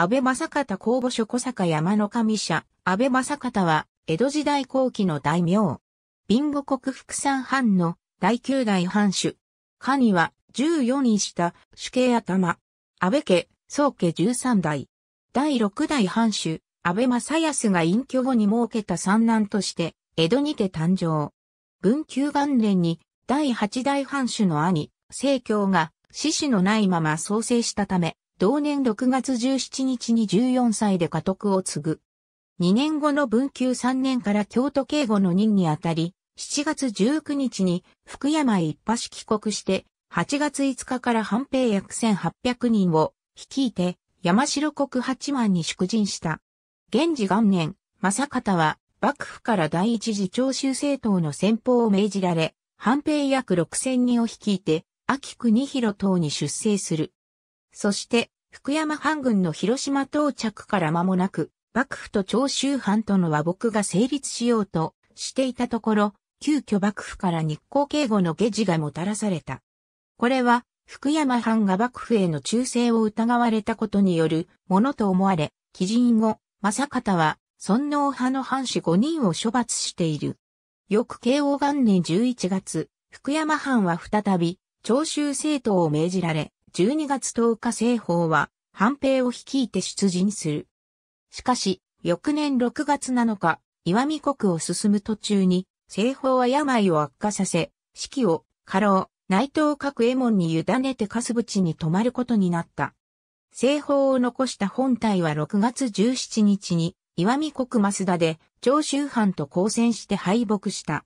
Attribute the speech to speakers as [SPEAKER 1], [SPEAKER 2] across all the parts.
[SPEAKER 1] 安倍正方公募所小坂山の神社、安倍正方は、江戸時代後期の大名。貧乏国副産藩の第九代藩主。下には14人した主家頭。安倍家、宗家13代。第六代藩主、安倍正康が隠居後に設けた三男として、江戸にて誕生。文久元年に第八代藩主の兄、清京が、死死のないまま創生したため、同年6月17日に14歳で家督を継ぐ。2年後の文久3年から京都警護の任にあたり、7月19日に福山へ一派帰国して、8月5日から半兵約1800人を率いて山城国八幡に祝陣した。現治元年、正方は幕府から第一次長州政党の先方を命じられ、半兵約6000人を率いて、秋国広党に出征する。そして、福山藩軍の広島到着から間もなく、幕府と長州藩との和睦が成立しようとしていたところ、急遽幕府から日光警護の下地がもたらされた。これは、福山藩が幕府への忠誠を疑われたことによるものと思われ、基人後、正方は、尊王派の藩士5人を処罰している。翌慶応元年11月、福山藩は再び、長州政党を命じられ、12月10日西方は藩兵を率いて出陣する。しかし、翌年6月7日、岩見国を進む途中に、西方は病を悪化させ、指揮を、過労、内藤各衛門に委ねてカスブチに泊まることになった。西方を残した本体は6月17日に、岩見国増田で、長州藩と交戦して敗北した。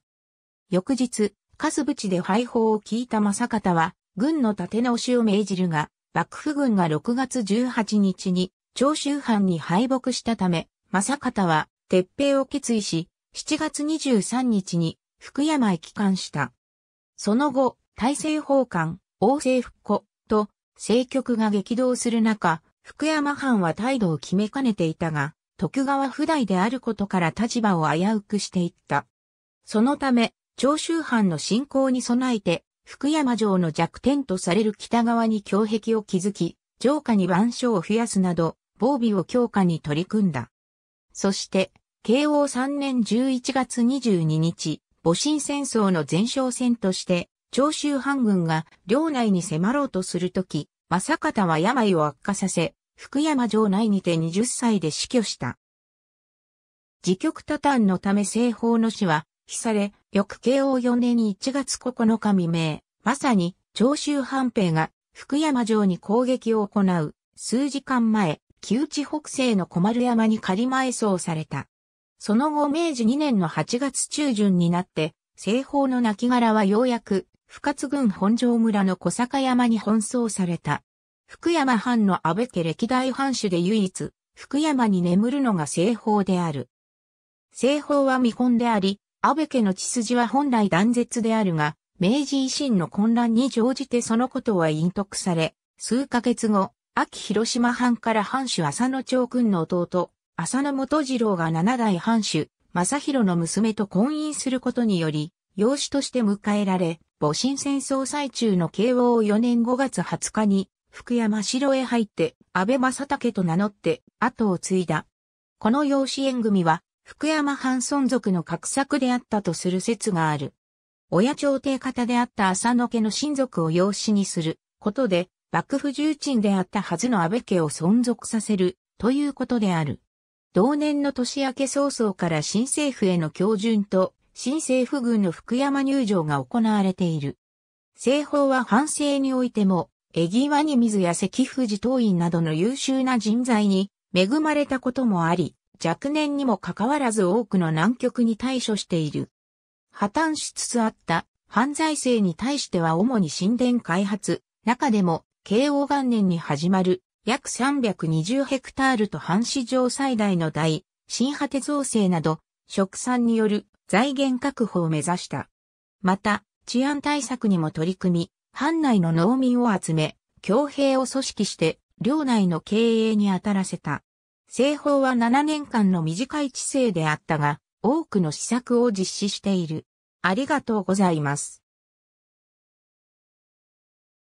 [SPEAKER 1] 翌日、カスブチで敗北を聞いた正方は、軍の立て直しを命じるが、幕府軍が6月18日に長州藩に敗北したため、正方は撤兵を決意し、7月23日に福山へ帰還した。その後、大政奉還、王政復古と政局が激動する中、福山藩は態度を決めかねていたが、徳川不代であることから立場を危うくしていった。そのため、長州藩の侵攻に備えて、福山城の弱点とされる北側に強壁を築き、城下に番所を増やすなど、防備を強化に取り組んだ。そして、慶応3年11月22日、戊辰戦争の前哨戦として、長州藩軍が領内に迫ろうとするとき、正方は病を悪化させ、福山城内にて20歳で死去した。自局多端のため西方の死は、被され、翌慶応4年に1月9日未明、まさに長州藩兵が福山城に攻撃を行う数時間前、旧地北西の小丸山に仮埋葬された。その後明治2年の8月中旬になって、西方の亡骸はようやく深津郡本庄村の小坂山に奔走された。福山藩の安倍家歴代藩主で唯一、福山に眠るのが西方である。西方は未婚であり、安倍家の血筋は本来断絶であるが、明治維新の混乱に乗じてそのことは隠匿され、数ヶ月後、秋広島藩から藩主浅野長君の弟、浅野元次郎が七代藩主、正弘の娘と婚姻することにより、養子として迎えられ、戊辰戦争最中の慶応4年5月20日に、福山城へ入って、安倍正武と名乗って、後を継いだ。この養子縁組は、福山藩存続の格策であったとする説がある。親朝廷方であった浅野家の親族を養子にすることで、幕府重鎮であったはずの安倍家を存続させるということである。同年の年明け早々から新政府への教順と新政府軍の福山入場が行われている。西方は反省においても、江際に水や関富士党員などの優秀な人材に恵まれたこともあり、若年にもかかわらず多くの難局に対処している。破綻しつつあった犯罪性に対しては主に神殿開発、中でも慶応元年に始まる約320ヘクタールと半市場最大の大、新果て造成など、食産による財源確保を目指した。また、治安対策にも取り組み、藩内の農民を集め、強兵を組織して、領内の経営に当たらせた。製法は7年間の短い知性であったが、多くの施策を実施している。ありがとうございます。